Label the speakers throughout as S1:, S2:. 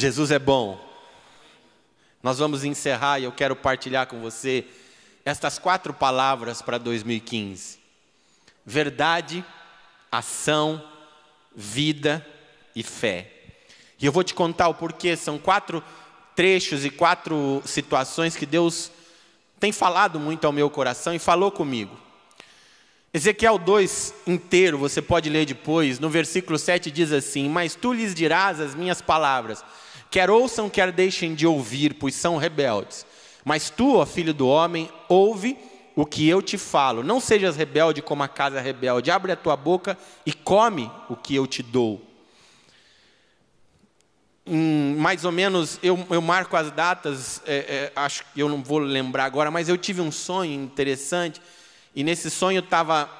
S1: Jesus é bom. Nós vamos encerrar e eu quero partilhar com você estas quatro palavras para 2015: verdade, ação, vida e fé. E eu vou te contar o porquê. São quatro trechos e quatro situações que Deus tem falado muito ao meu coração e falou comigo. Ezequiel 2 inteiro, você pode ler depois, no versículo 7 diz assim: Mas tu lhes dirás as minhas palavras quer ouçam, quer deixem de ouvir, pois são rebeldes. Mas tu, ó filho do homem, ouve o que eu te falo. Não sejas rebelde como a casa rebelde. Abre a tua boca e come o que eu te dou. Hum, mais ou menos, eu, eu marco as datas, é, é, acho que eu não vou lembrar agora, mas eu tive um sonho interessante, e nesse sonho estava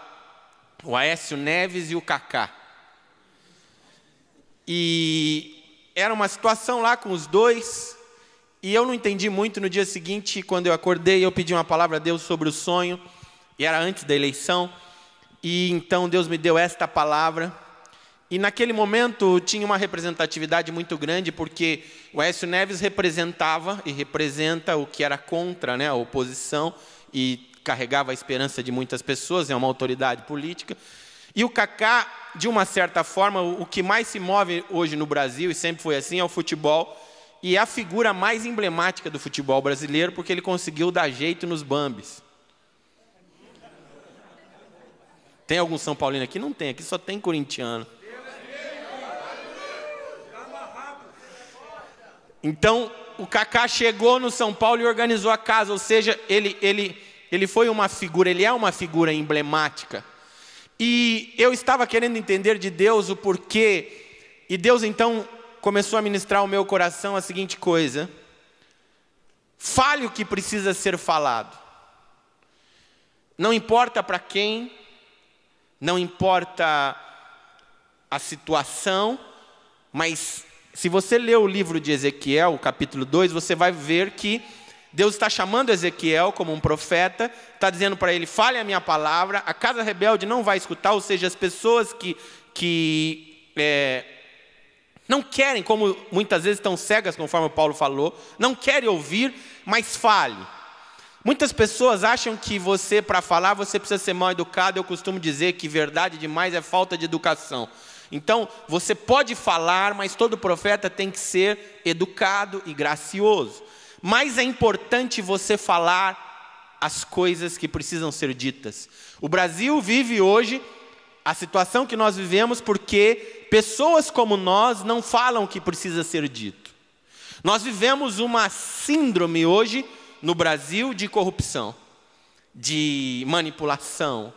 S1: o Aécio Neves e o Cacá. E era uma situação lá com os dois, e eu não entendi muito. No dia seguinte, quando eu acordei, eu pedi uma palavra a Deus sobre o sonho, e era antes da eleição, e então Deus me deu esta palavra. E naquele momento tinha uma representatividade muito grande, porque o Écio Neves representava e representa o que era contra né, a oposição e carregava a esperança de muitas pessoas, é uma autoridade política. E o Kaká, de uma certa forma, o que mais se move hoje no Brasil, e sempre foi assim, é o futebol. E é a figura mais emblemática do futebol brasileiro, porque ele conseguiu dar jeito nos bambis. Tem algum São Paulino aqui? Não tem, aqui só tem corintiano. Então, o Kaká chegou no São Paulo e organizou a casa, ou seja, ele, ele, ele foi uma figura, ele é uma figura emblemática e eu estava querendo entender de Deus o porquê, e Deus então começou a ministrar ao meu coração a seguinte coisa: fale o que precisa ser falado. Não importa para quem, não importa a situação, mas se você ler o livro de Ezequiel, capítulo 2, você vai ver que Deus está chamando Ezequiel como um profeta, está dizendo para ele: fale a minha palavra, a casa rebelde não vai escutar, ou seja, as pessoas que, que é, não querem, como muitas vezes estão cegas, conforme Paulo falou, não querem ouvir, mas fale. Muitas pessoas acham que você, para falar, você precisa ser mal educado. Eu costumo dizer que verdade demais é falta de educação. Então, você pode falar, mas todo profeta tem que ser educado e gracioso mais é importante você falar as coisas que precisam ser ditas. O Brasil vive hoje a situação que nós vivemos porque pessoas como nós não falam o que precisa ser dito. Nós vivemos uma síndrome hoje no Brasil de corrupção, de manipulação,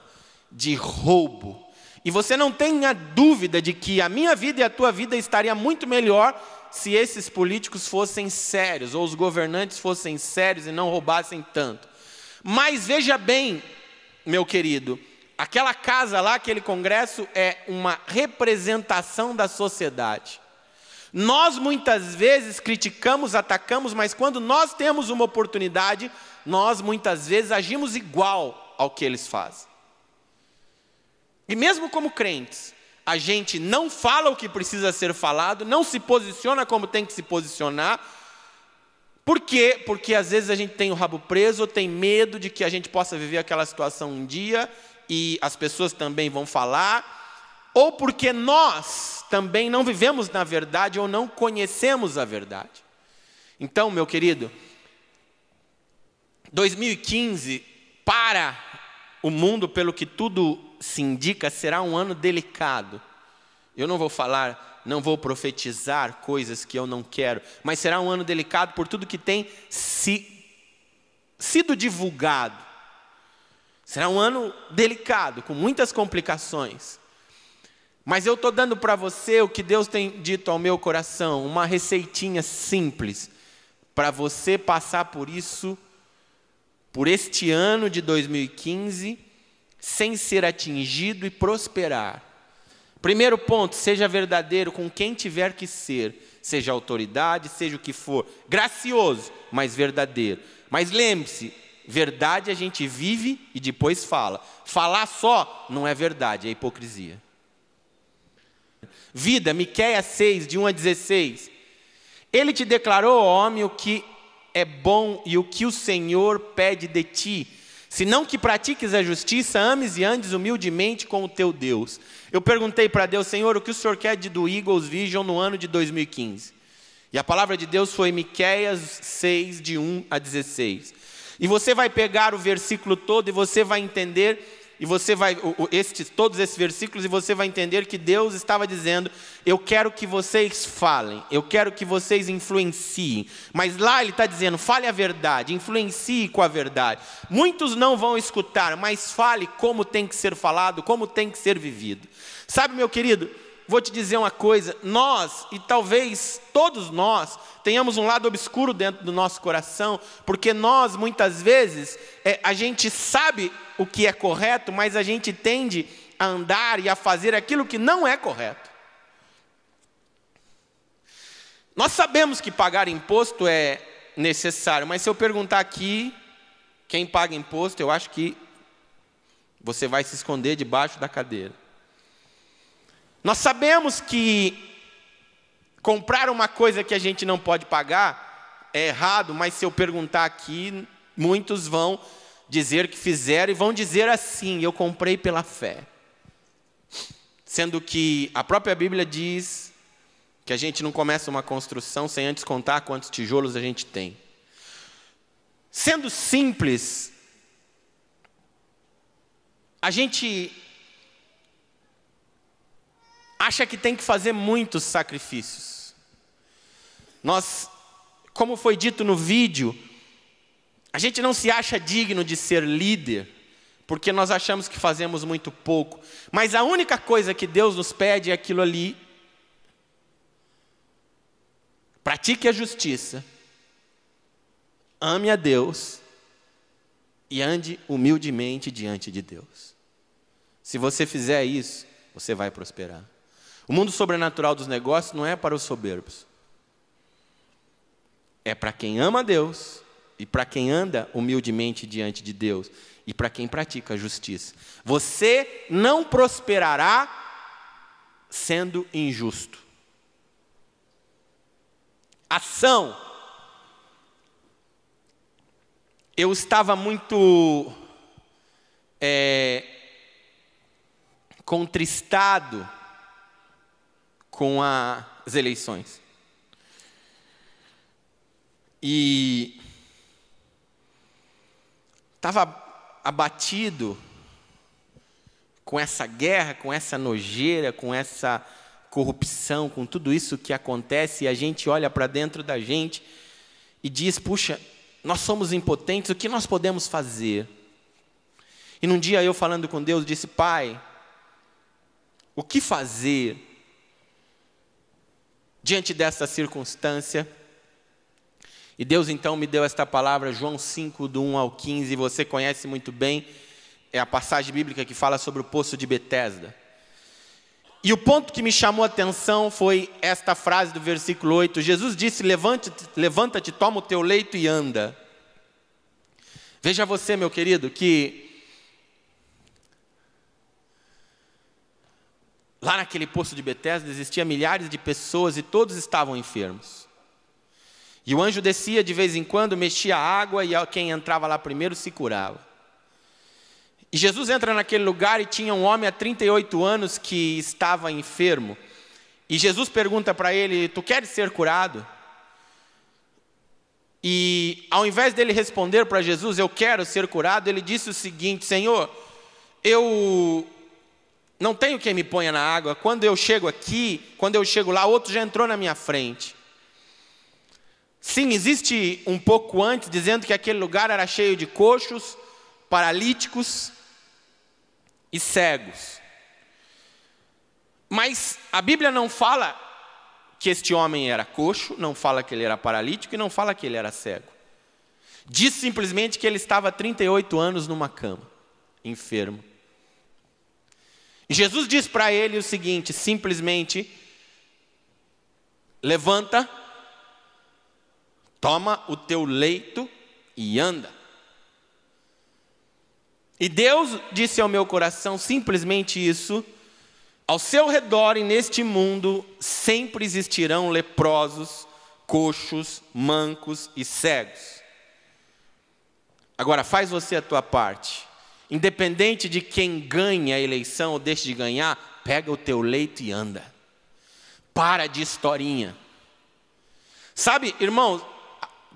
S1: de roubo. E você não tenha dúvida de que a minha vida e a tua vida estaria muito melhor se esses políticos fossem sérios, ou os governantes fossem sérios e não roubassem tanto. Mas veja bem, meu querido, aquela casa lá, aquele congresso, é uma representação da sociedade. Nós muitas vezes criticamos, atacamos, mas quando nós temos uma oportunidade, nós muitas vezes agimos igual ao que eles fazem. E mesmo como crentes, a gente não fala o que precisa ser falado, não se posiciona como tem que se posicionar. Por quê? Porque às vezes a gente tem o rabo preso, tem medo de que a gente possa viver aquela situação um dia e as pessoas também vão falar, ou porque nós também não vivemos na verdade ou não conhecemos a verdade. Então, meu querido, 2015 para o mundo, pelo que tudo se indica, será um ano delicado. Eu não vou falar, não vou profetizar coisas que eu não quero, mas será um ano delicado por tudo que tem se, sido divulgado. Será um ano delicado, com muitas complicações. Mas eu estou dando para você o que Deus tem dito ao meu coração, uma receitinha simples, para você passar por isso, por este ano de 2015, sem ser atingido e prosperar. Primeiro ponto, seja verdadeiro com quem tiver que ser, seja autoridade, seja o que for, gracioso, mas verdadeiro. Mas lembre-se, verdade a gente vive e depois fala. Falar só não é verdade, é hipocrisia. Vida, Miquéia 6, de 1 a 16. Ele te declarou, homem, o que é bom e o que o Senhor pede de ti senão que pratiques a justiça, ames e andes humildemente com o teu Deus. Eu perguntei para Deus, Senhor, o que o Senhor quer de, do Eagles Vision no ano de 2015? E a palavra de Deus foi Miqueias 6, de 1 a 16. E você vai pegar o versículo todo e você vai entender e você vai, estes, todos esses versículos, e você vai entender que Deus estava dizendo: Eu quero que vocês falem, eu quero que vocês influenciem. Mas lá ele está dizendo: fale a verdade, influencie com a verdade. Muitos não vão escutar, mas fale como tem que ser falado, como tem que ser vivido. Sabe, meu querido, Vou te dizer uma coisa: nós, e talvez todos nós, tenhamos um lado obscuro dentro do nosso coração, porque nós, muitas vezes, é, a gente sabe o que é correto, mas a gente tende a andar e a fazer aquilo que não é correto. Nós sabemos que pagar imposto é necessário, mas se eu perguntar aqui quem paga imposto, eu acho que você vai se esconder debaixo da cadeira. Nós sabemos que comprar uma coisa que a gente não pode pagar é errado, mas se eu perguntar aqui, muitos vão dizer que fizeram e vão dizer assim: eu comprei pela fé. Sendo que a própria Bíblia diz que a gente não começa uma construção sem antes contar quantos tijolos a gente tem. Sendo simples, a gente acha que tem que fazer muitos sacrifícios. Nós, como foi dito no vídeo, a gente não se acha digno de ser líder, porque nós achamos que fazemos muito pouco. Mas a única coisa que Deus nos pede é aquilo ali. Pratique a justiça, ame a Deus e ande humildemente diante de Deus. Se você fizer isso, você vai prosperar. O mundo sobrenatural dos negócios não é para os soberbos. É para quem ama Deus e para quem anda humildemente diante de Deus e para quem pratica a justiça. Você não prosperará sendo injusto. Ação. Eu estava muito é, contristado com a, as eleições. E estava abatido com essa guerra, com essa nojeira, com essa corrupção, com tudo isso que acontece, e a gente olha para dentro da gente e diz: puxa, nós somos impotentes, o que nós podemos fazer? E num dia eu falando com Deus, disse: Pai, o que fazer diante dessa circunstância. E Deus então me deu esta palavra, João 5, do 1 ao 15, você conhece muito bem, é a passagem bíblica que fala sobre o poço de Betesda. E o ponto que me chamou a atenção foi esta frase do versículo 8: Jesus disse: Levanta-te, levanta toma o teu leito e anda. Veja você, meu querido, que Lá naquele poço de Betesda existiam milhares de pessoas e todos estavam enfermos. E o anjo descia de vez em quando, mexia a água e quem entrava lá primeiro se curava. E Jesus entra naquele lugar e tinha um homem há 38 anos que estava enfermo. E Jesus pergunta para ele: Tu queres ser curado? E ao invés dele responder para Jesus: Eu quero ser curado, ele disse o seguinte: Senhor, eu não tenho quem me ponha na água. Quando eu chego aqui, quando eu chego lá, outro já entrou na minha frente. Sim, existe um pouco antes dizendo que aquele lugar era cheio de coxos, paralíticos e cegos. Mas a Bíblia não fala que este homem era coxo, não fala que ele era paralítico e não fala que ele era cego. Diz simplesmente que ele estava 38 anos numa cama, enfermo. E Jesus diz para ele o seguinte: simplesmente, levanta, toma o teu leito e anda. E Deus disse ao meu coração simplesmente isso: ao seu redor e neste mundo sempre existirão leprosos, coxos, mancos e cegos. Agora faz você a tua parte Independente de quem ganha a eleição ou deixe de ganhar, pega o teu leito e anda. Para de historinha. Sabe, irmão?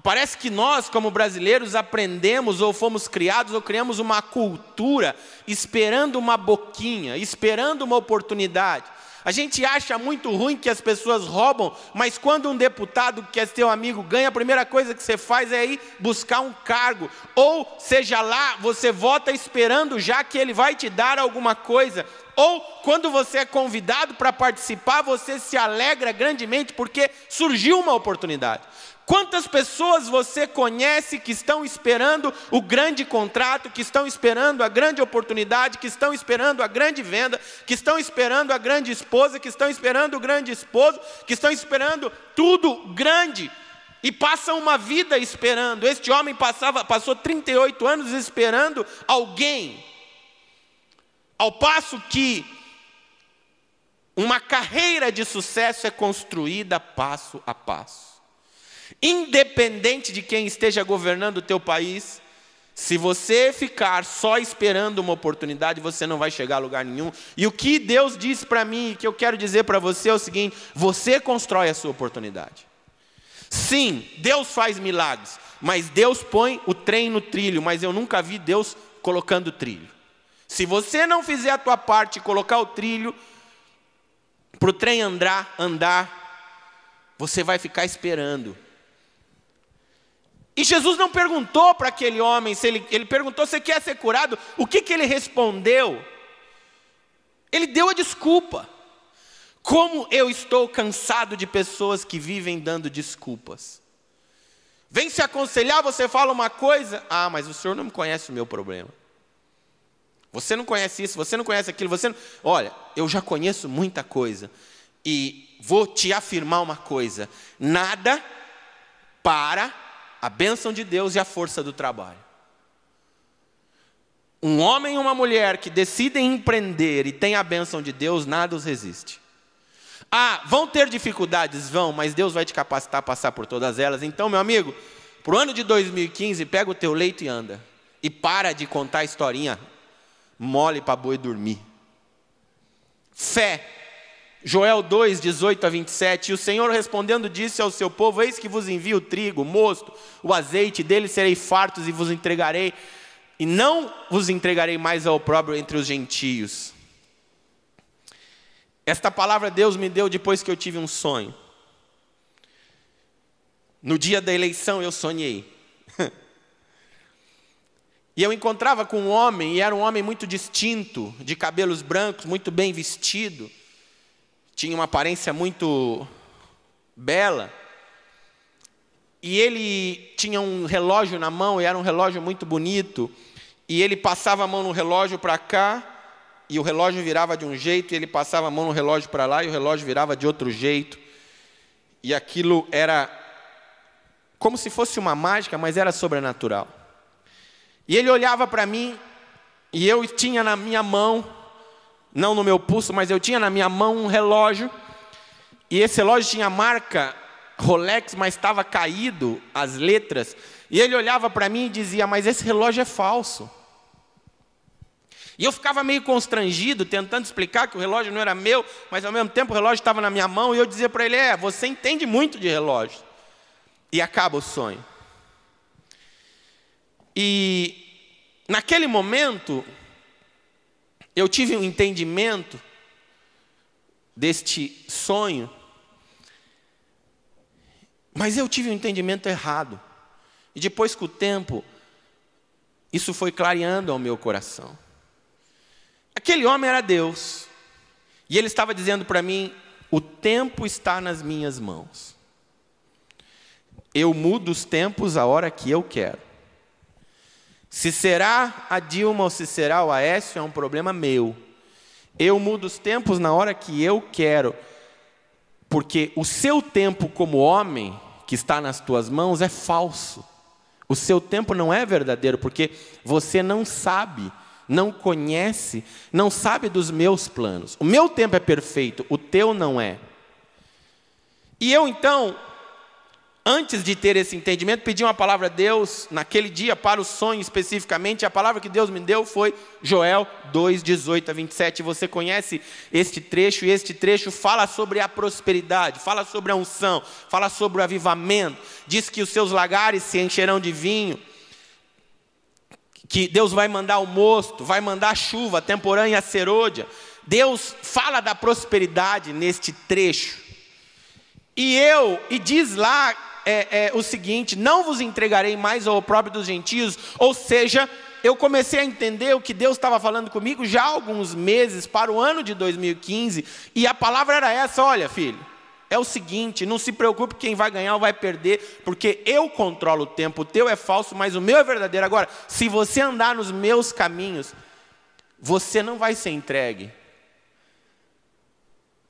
S1: parece que nós, como brasileiros, aprendemos ou fomos criados ou criamos uma cultura esperando uma boquinha, esperando uma oportunidade. A gente acha muito ruim que as pessoas roubam, mas quando um deputado que é seu amigo ganha, a primeira coisa que você faz é ir buscar um cargo. Ou seja lá, você vota esperando já que ele vai te dar alguma coisa. Ou quando você é convidado para participar, você se alegra grandemente porque surgiu uma oportunidade. Quantas pessoas você conhece que estão esperando o grande contrato, que estão esperando a grande oportunidade, que estão esperando a grande venda, que estão esperando a grande esposa, que estão esperando o grande esposo, que estão esperando tudo grande e passam uma vida esperando. Este homem passava, passou 38 anos esperando alguém. Ao passo que uma carreira de sucesso é construída passo a passo. Independente de quem esteja governando o teu país, se você ficar só esperando uma oportunidade, você não vai chegar a lugar nenhum. E o que Deus diz para mim e que eu quero dizer para você é o seguinte: você constrói a sua oportunidade. Sim, Deus faz milagres, mas Deus põe o trem no trilho, mas eu nunca vi Deus colocando trilho. Se você não fizer a tua parte e colocar o trilho para o trem andar, andar, você vai ficar esperando. E Jesus não perguntou para aquele homem, se ele, ele perguntou se quer ser curado, o que, que ele respondeu? Ele deu a desculpa. Como eu estou cansado de pessoas que vivem dando desculpas. Vem se aconselhar, você fala uma coisa, ah, mas o senhor não me conhece o meu problema. Você não conhece isso, você não conhece aquilo, você não... Olha, eu já conheço muita coisa. E vou te afirmar uma coisa: nada para a bênção de Deus e a força do trabalho. Um homem e uma mulher que decidem empreender e têm a bênção de Deus, nada os resiste. Ah, vão ter dificuldades? Vão, mas Deus vai te capacitar a passar por todas elas. Então, meu amigo, para o ano de 2015, pega o teu leito e anda. E para de contar historinha mole para boi dormir. Fé Joel 2, 18 a 27, e o Senhor respondendo disse ao seu povo: Eis que vos envio o trigo, o mosto, o azeite, dele serei fartos e vos entregarei, e não vos entregarei mais ao próprio entre os gentios. Esta palavra Deus me deu depois que eu tive um sonho. No dia da eleição eu sonhei. E eu encontrava com um homem, e era um homem muito distinto, de cabelos brancos, muito bem vestido tinha uma aparência muito bela. E ele tinha um relógio na mão, e era um relógio muito bonito. E ele passava a mão no relógio para cá, e o relógio virava de um jeito, e ele passava a mão no relógio para lá, e o relógio virava de outro jeito. E aquilo era como se fosse uma mágica, mas era sobrenatural. E ele olhava para mim, e eu tinha na minha mão não no meu pulso, mas eu tinha na minha mão um relógio. E esse relógio tinha a marca Rolex, mas estava caído as letras. E ele olhava para mim e dizia: Mas esse relógio é falso. E eu ficava meio constrangido, tentando explicar que o relógio não era meu, mas ao mesmo tempo o relógio estava na minha mão. E eu dizia para ele: É, você entende muito de relógio. E acaba o sonho. E naquele momento, eu tive um entendimento deste sonho, mas eu tive um entendimento errado. E depois com o tempo, isso foi clareando ao meu coração. Aquele homem era Deus, e ele estava dizendo para mim: o tempo está nas minhas mãos. Eu mudo os tempos a hora que eu quero. Se será a Dilma ou se será o Aécio é um problema meu. Eu mudo os tempos na hora que eu quero. Porque o seu tempo como homem, que está nas tuas mãos, é falso. O seu tempo não é verdadeiro, porque você não sabe, não conhece, não sabe dos meus planos. O meu tempo é perfeito, o teu não é. E eu então antes de ter esse entendimento, pedi uma palavra a Deus naquele dia para o sonho especificamente. A palavra que Deus me deu foi Joel 2, 18 a 27. Você conhece este trecho e este trecho fala sobre a prosperidade, fala sobre a unção, fala sobre o avivamento. Diz que os seus lagares se encherão de vinho. Que Deus vai mandar o mosto, vai mandar a chuva, temporânea a serôdia. Deus fala da prosperidade neste trecho. E eu, e diz lá é, é, o seguinte: não vos entregarei mais ao próprio dos gentios. Ou seja, eu comecei a entender o que Deus estava falando comigo já há alguns meses, para o ano de 2015, e a palavra era essa: olha, filho, é o seguinte, não se preocupe quem vai ganhar ou vai perder, porque eu controlo o tempo, o teu é falso, mas o meu é verdadeiro. Agora, se você andar nos meus caminhos, você não vai ser entregue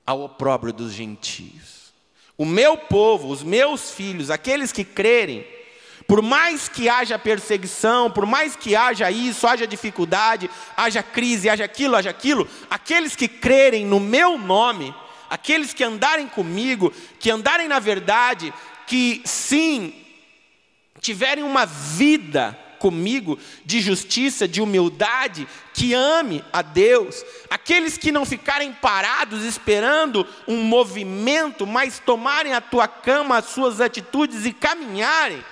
S1: ao opróbrio dos gentios. O meu povo, os meus filhos, aqueles que crerem, por mais que haja perseguição, por mais que haja isso, haja dificuldade, haja crise, haja aquilo, haja aquilo, aqueles que crerem no meu nome, aqueles que andarem comigo, que andarem na verdade, que sim, tiverem uma vida comigo, de justiça, de humildade, que ame a Deus. Aqueles que não ficarem parados esperando um movimento, mas tomarem a tua cama, as suas atitudes e caminharem,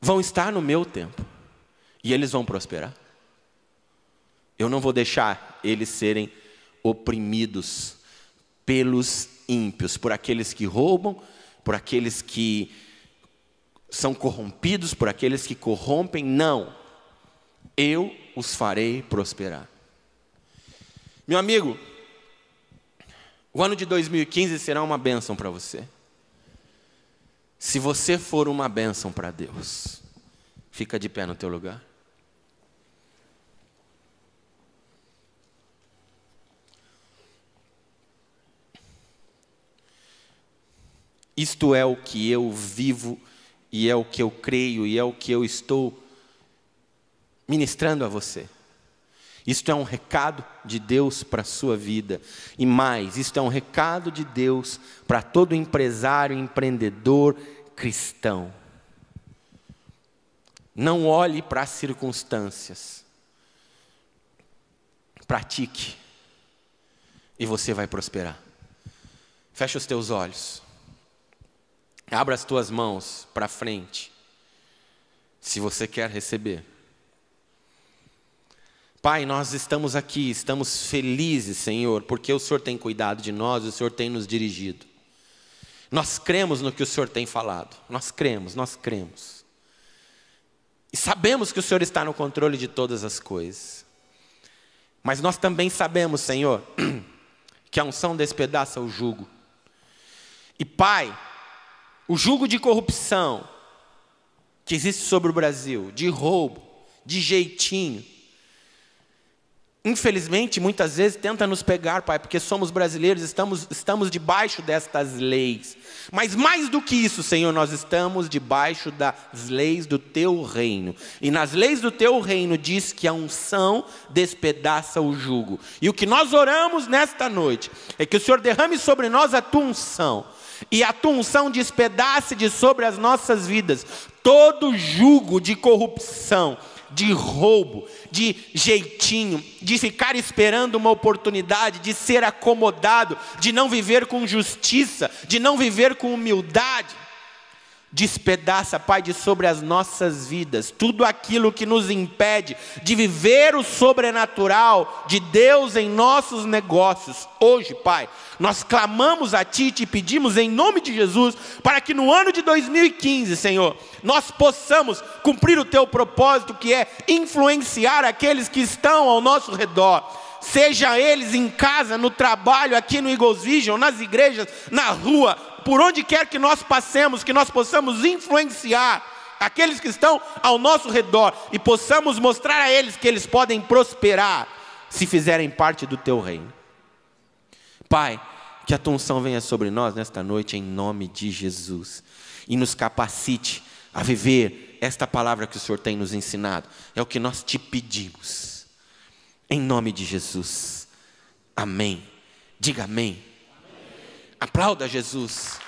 S1: vão estar no meu tempo e eles vão prosperar. Eu não vou deixar eles serem oprimidos pelos ímpios, por aqueles que roubam, por aqueles que são corrompidos por aqueles que corrompem, não. Eu os farei prosperar. Meu amigo, o ano de 2015 será uma bênção para você. Se você for uma bênção para Deus, fica de pé no teu lugar. Isto é o que eu vivo e é o que eu creio, e é o que eu estou ministrando a você. Isto é um recado de Deus para a sua vida. E mais, isto é um recado de Deus para todo empresário, empreendedor, cristão. Não olhe para as circunstâncias. Pratique. E você vai prosperar. Feche os teus olhos. Abra as tuas mãos para frente, se você quer receber. Pai, nós estamos aqui, estamos felizes, Senhor, porque o Senhor tem cuidado de nós, o Senhor tem nos dirigido. Nós cremos no que o Senhor tem falado, nós cremos, nós cremos. E sabemos que o Senhor está no controle de todas as coisas. Mas nós também sabemos, Senhor, que a unção despedaça é o jugo. E Pai, o jugo de corrupção que existe sobre o Brasil, de roubo, de jeitinho, infelizmente, muitas vezes tenta nos pegar, Pai, porque somos brasileiros, estamos, estamos debaixo destas leis. Mas mais do que isso, Senhor, nós estamos debaixo das leis do Teu reino. E nas leis do Teu reino diz que a unção despedaça o jugo. E o que nós oramos nesta noite é que o Senhor derrame sobre nós a Tua unção e a tua unção despedace de sobre as nossas vidas todo jugo de corrupção, de roubo, de jeitinho, de ficar esperando uma oportunidade, de ser acomodado, de não viver com justiça, de não viver com humildade. Despedaça, Pai, de sobre as nossas vidas tudo aquilo que nos impede de viver o sobrenatural de Deus em nossos negócios. Hoje, Pai, nós clamamos a Ti e te pedimos em nome de Jesus para que no ano de 2015, Senhor, nós possamos cumprir o Teu propósito que é influenciar aqueles que estão ao nosso redor seja eles em casa, no trabalho, aqui no Eagles Vision, nas igrejas, na rua, por onde quer que nós passemos, que nós possamos influenciar aqueles que estão ao nosso redor e possamos mostrar a eles que eles podem prosperar se fizerem parte do teu reino. Pai, que a tua unção venha sobre nós nesta noite em nome de Jesus e nos capacite a viver esta palavra que o Senhor tem nos ensinado. É o que nós te pedimos. Em nome de Jesus. Amém. Diga amém. Aplauda Jesus.